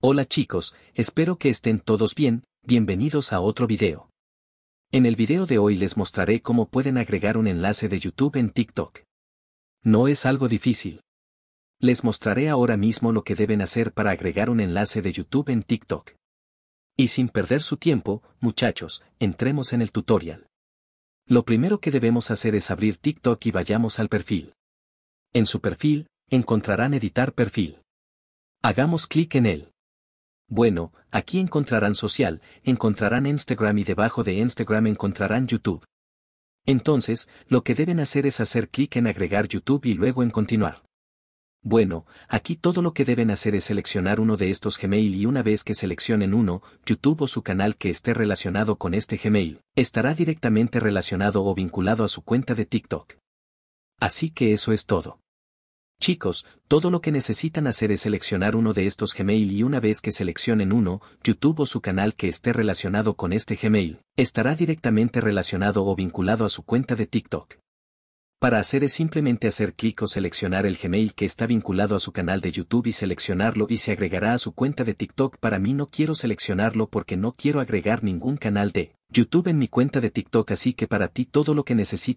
Hola chicos, espero que estén todos bien, bienvenidos a otro video. En el video de hoy les mostraré cómo pueden agregar un enlace de YouTube en TikTok. No es algo difícil. Les mostraré ahora mismo lo que deben hacer para agregar un enlace de YouTube en TikTok. Y sin perder su tiempo, muchachos, entremos en el tutorial. Lo primero que debemos hacer es abrir TikTok y vayamos al perfil. En su perfil, encontrarán editar perfil. Hagamos clic en él. Bueno, aquí encontrarán social, encontrarán Instagram y debajo de Instagram encontrarán YouTube. Entonces, lo que deben hacer es hacer clic en agregar YouTube y luego en continuar. Bueno, aquí todo lo que deben hacer es seleccionar uno de estos Gmail y una vez que seleccionen uno, YouTube o su canal que esté relacionado con este Gmail, estará directamente relacionado o vinculado a su cuenta de TikTok. Así que eso es todo. Chicos, todo lo que necesitan hacer es seleccionar uno de estos Gmail y una vez que seleccionen uno, YouTube o su canal que esté relacionado con este Gmail, estará directamente relacionado o vinculado a su cuenta de TikTok. Para hacer es simplemente hacer clic o seleccionar el Gmail que está vinculado a su canal de YouTube y seleccionarlo y se agregará a su cuenta de TikTok. Para mí no quiero seleccionarlo porque no quiero agregar ningún canal de YouTube en mi cuenta de TikTok así que para ti todo lo que necesitas